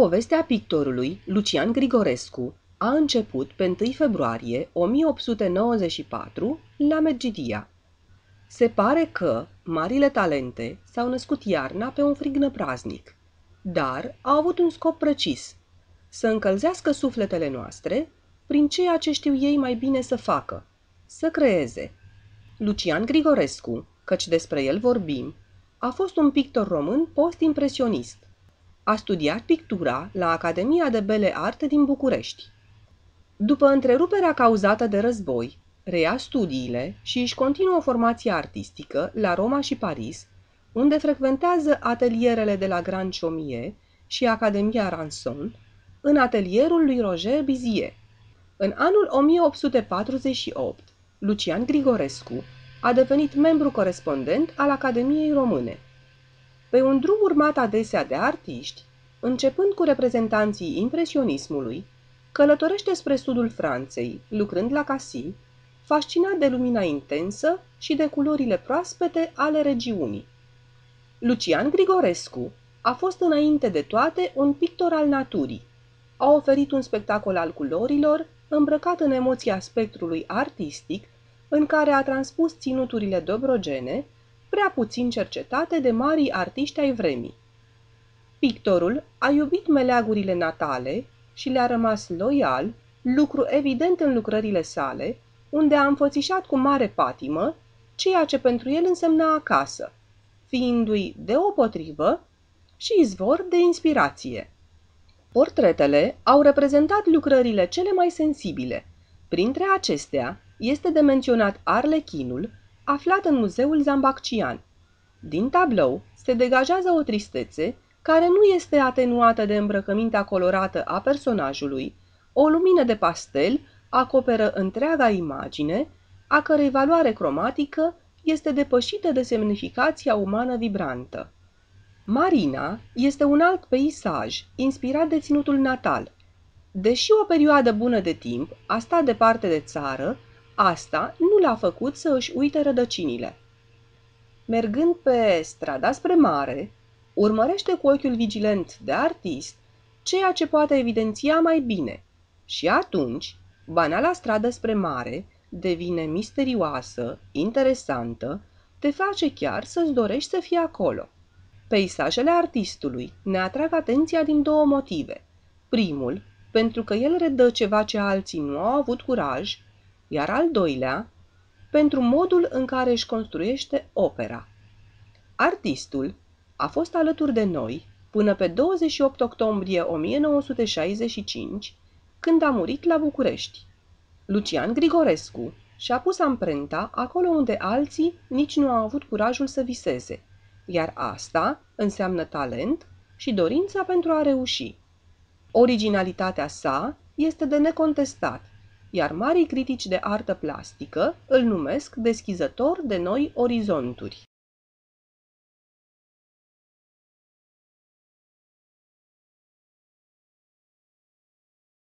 Povestea pictorului Lucian Grigorescu a început pe 1 februarie 1894 la Medgidia. Se pare că marile talente s-au născut iarna pe un frig praznic, dar au avut un scop precis, să încălzească sufletele noastre prin ceea ce știu ei mai bine să facă, să creeze. Lucian Grigorescu, căci despre el vorbim, a fost un pictor român post-impresionist, a studiat pictura la Academia de Bele Arte din București. După întreruperea cauzată de război, reia studiile și își continuă formația artistică la Roma și Paris, unde frecventează atelierele de la Grand Chaumier și Academia Ranson, în atelierul lui Roger Bizier. În anul 1848, Lucian Grigorescu a devenit membru corespondent al Academiei Române pe un drum urmat adesea de artiști, începând cu reprezentanții impresionismului, călătorește spre sudul Franței, lucrând la Casi, fascinat de lumina intensă și de culorile proaspete ale regiunii. Lucian Grigorescu a fost înainte de toate un pictor al naturii. A oferit un spectacol al culorilor, îmbrăcat în emoția spectrului artistic, în care a transpus ținuturile dobrogene, prea puțin cercetate de marii artiști ai vremii. Pictorul a iubit meleagurile natale și le-a rămas loial, lucru evident în lucrările sale, unde a înfățișat cu mare patimă ceea ce pentru el însemna acasă, fiindu-i deopotrivă și izvor de inspirație. Portretele au reprezentat lucrările cele mai sensibile. Printre acestea este de menționat Arlechinul, aflat în muzeul Zambaccian. Din tablou se degajează o tristețe care nu este atenuată de îmbrăcămintea colorată a personajului, o lumină de pastel acoperă întreaga imagine, a cărei valoare cromatică este depășită de semnificația umană vibrantă. Marina este un alt peisaj, inspirat de ținutul natal. Deși o perioadă bună de timp a stat departe de țară, Asta nu l-a făcut să își uite rădăcinile. Mergând pe strada spre mare, urmărește cu ochiul vigilent de artist ceea ce poate evidenția mai bine și atunci banala stradă spre mare devine misterioasă, interesantă, te face chiar să-ți dorești să fii acolo. Peisajele artistului ne atrag atenția din două motive. Primul, pentru că el redă ceva ce alții nu au avut curaj iar al doilea pentru modul în care își construiește opera. Artistul a fost alături de noi până pe 28 octombrie 1965, când a murit la București. Lucian Grigorescu și-a pus amprenta acolo unde alții nici nu au avut curajul să viseze, iar asta înseamnă talent și dorința pentru a reuși. Originalitatea sa este de necontestat iar marii critici de artă plastică îl numesc deschizător de noi orizonturi.